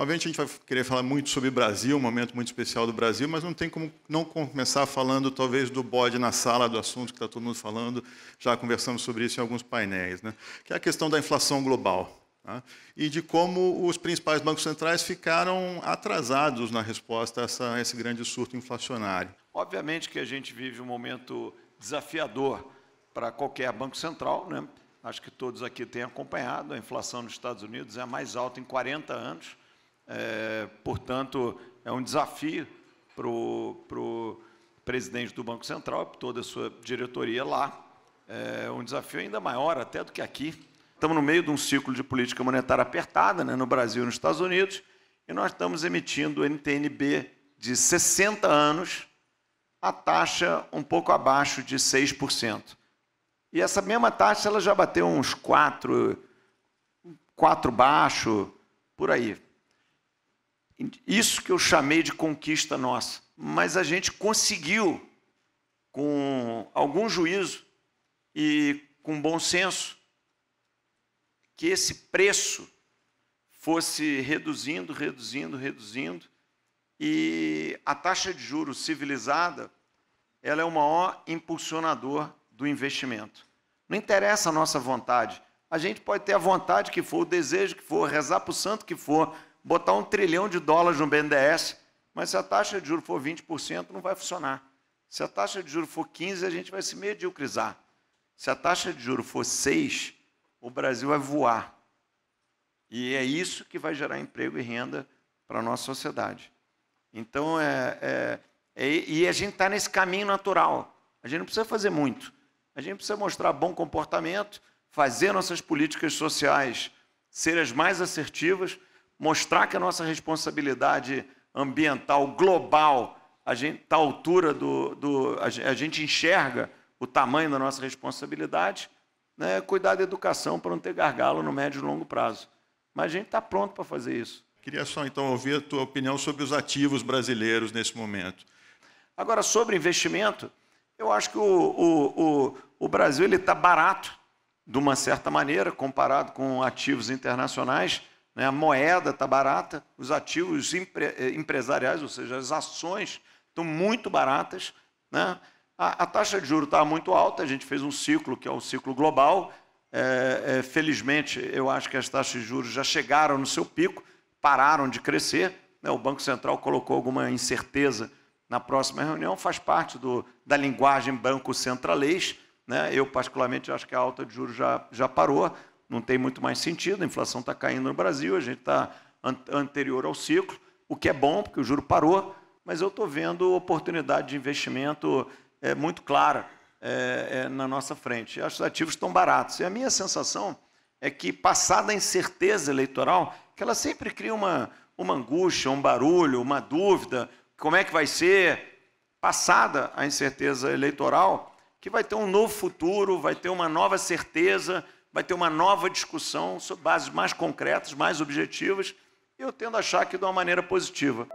Obviamente a gente vai querer falar muito sobre Brasil, um momento muito especial do Brasil, mas não tem como não começar falando talvez do bode na sala, do assunto que está todo mundo falando, já conversamos sobre isso em alguns painéis, né? que é a questão da inflação global. Tá? E de como os principais bancos centrais ficaram atrasados na resposta a, essa, a esse grande surto inflacionário. Obviamente que a gente vive um momento desafiador para qualquer banco central, né? acho que todos aqui têm acompanhado, a inflação nos Estados Unidos é a mais alta em 40 anos, é, portanto, é um desafio para o presidente do Banco Central, para toda a sua diretoria lá. É um desafio ainda maior até do que aqui. Estamos no meio de um ciclo de política monetária apertada né, no Brasil e nos Estados Unidos, e nós estamos emitindo NTNB de 60 anos a taxa um pouco abaixo de 6%. E essa mesma taxa ela já bateu uns 4, 4 baixo, por aí. Isso que eu chamei de conquista nossa. Mas a gente conseguiu, com algum juízo e com bom senso, que esse preço fosse reduzindo, reduzindo, reduzindo, e a taxa de juros civilizada, ela é o maior impulsionador do investimento. Não interessa a nossa vontade. A gente pode ter a vontade que for, o desejo que for, rezar para o santo que for, botar um trilhão de dólares no BNDES, mas se a taxa de juros for 20%, não vai funcionar. Se a taxa de juros for 15%, a gente vai se mediocrizar. Se a taxa de juros for 6%, o Brasil vai voar. E é isso que vai gerar emprego e renda para a nossa sociedade. Então, é, é, é e a gente está nesse caminho natural. A gente não precisa fazer muito. A gente precisa mostrar bom comportamento, fazer nossas políticas sociais serem as mais assertivas mostrar que a nossa responsabilidade ambiental global a gente tá à altura do, do a, a gente enxerga o tamanho da nossa responsabilidade, né, é cuidar da educação para não ter gargalo no médio e longo prazo. Mas a gente está pronto para fazer isso. Queria só então ouvir a tua opinião sobre os ativos brasileiros nesse momento. Agora, sobre investimento, eu acho que o, o, o, o Brasil está barato, de uma certa maneira, comparado com ativos internacionais né? a moeda está barata, os ativos empre eh, empresariais, ou seja, as ações, estão muito baratas. Né? A, a, taxa de juros está muito alta, a gente fez um ciclo que é um ciclo global. É, é, felizmente, eu acho que as taxas de juros já chegaram no seu pico, pararam de crescer. Né? O Banco Central colocou alguma incerteza na próxima reunião, faz parte do, da linguagem banco centralês. Né? Eu, particularmente, acho que a alta de juros já, já parou não tem muito mais sentido, a inflação está caindo no Brasil, a gente está anterior ao ciclo, o que é bom, porque o juro parou, mas eu estou vendo oportunidade de investimento é, muito clara é, é, na nossa frente. Acho que os ativos estão baratos. E a minha sensação é que, passada a incerteza eleitoral, que ela sempre cria uma, uma angústia, um barulho, uma dúvida, como é que vai ser, passada a incerteza eleitoral, que vai ter um novo futuro, vai ter uma nova certeza, vai ter uma nova discussão sobre bases mais concretas, mais objetivas, eu tendo a achar que de uma maneira positiva.